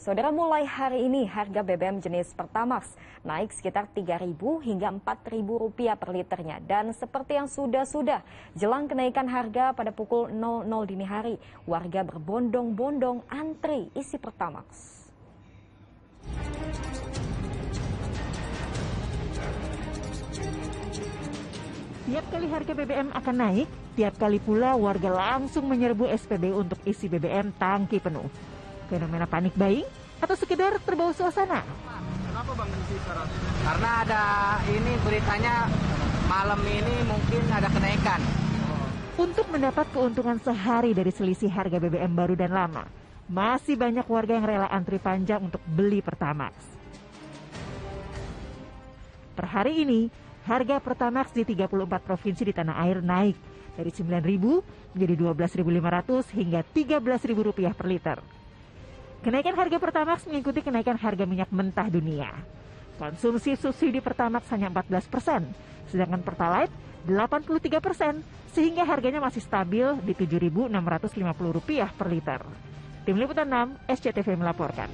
Saudara mulai hari ini harga BBM jenis Pertamax naik sekitar Rp3.000 hingga Rp4.000 per liternya. Dan seperti yang sudah-sudah, jelang kenaikan harga pada pukul 00 dini hari, warga berbondong-bondong antri isi Pertamax. Tiap kali harga BBM akan naik, tiap kali pula warga langsung menyerbu SPBU untuk isi BBM tangki penuh fenomena panik buying, atau sekedar terbawa suasana? Kenapa Bang Benci Karena ada ini beritanya malam ini mungkin ada kenaikan. Untuk mendapat keuntungan sehari dari selisih harga BBM baru dan lama, masih banyak warga yang rela antri panjang untuk beli Pertamax. Per hari ini, harga Pertamax di 34 provinsi di tanah air naik dari 9.000 menjadi 12.500 hingga 13.000 rupiah per liter. Kenaikan harga Pertamax mengikuti kenaikan harga minyak mentah dunia. Konsumsi subsidi Pertamax hanya 14 persen, sedangkan Pertalite 83 persen, sehingga harganya masih stabil di Rp7.650 per liter. Tim Liputan 6, SCTV melaporkan.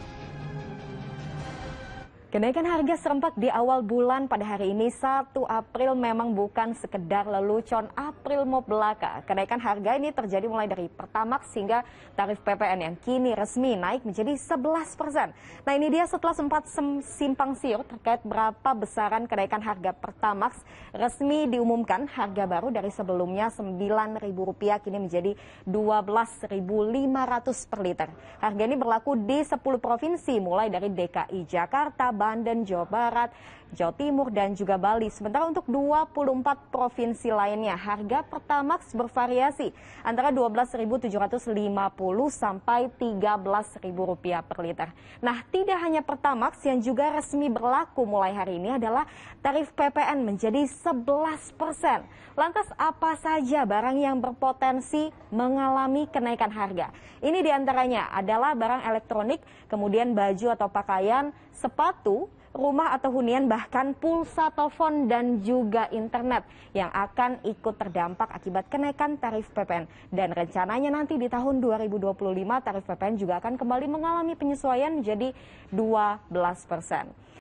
Kenaikan harga serempak di awal bulan pada hari ini 1 April memang bukan sekedar lelucon April mau belaka. Kenaikan harga ini terjadi mulai dari Pertamax hingga tarif PPN yang kini resmi naik menjadi 11 persen. Nah ini dia setelah sempat simpang siur terkait berapa besaran kenaikan harga Pertamax resmi diumumkan harga baru dari sebelumnya Rp9.000 kini menjadi Rp12.500 per liter. Harga ini berlaku di 10 provinsi mulai dari DKI Jakarta, Banten, Jawa Barat, Jawa Timur, dan juga Bali. Sementara untuk 24 provinsi lainnya, harga Pertamax bervariasi antara Rp12.750 sampai Rp13.000 per liter. Nah, tidak hanya Pertamax yang juga resmi berlaku mulai hari ini adalah tarif PPN menjadi 11 persen. Lantas apa saja barang yang berpotensi mengalami kenaikan harga? Ini diantaranya adalah barang elektronik, kemudian baju atau pakaian, sepatu, rumah atau hunian bahkan pulsa telepon dan juga internet yang akan ikut terdampak akibat kenaikan tarif PPN. Dan rencananya nanti di tahun 2025 tarif PPN juga akan kembali mengalami penyesuaian menjadi 12 persen.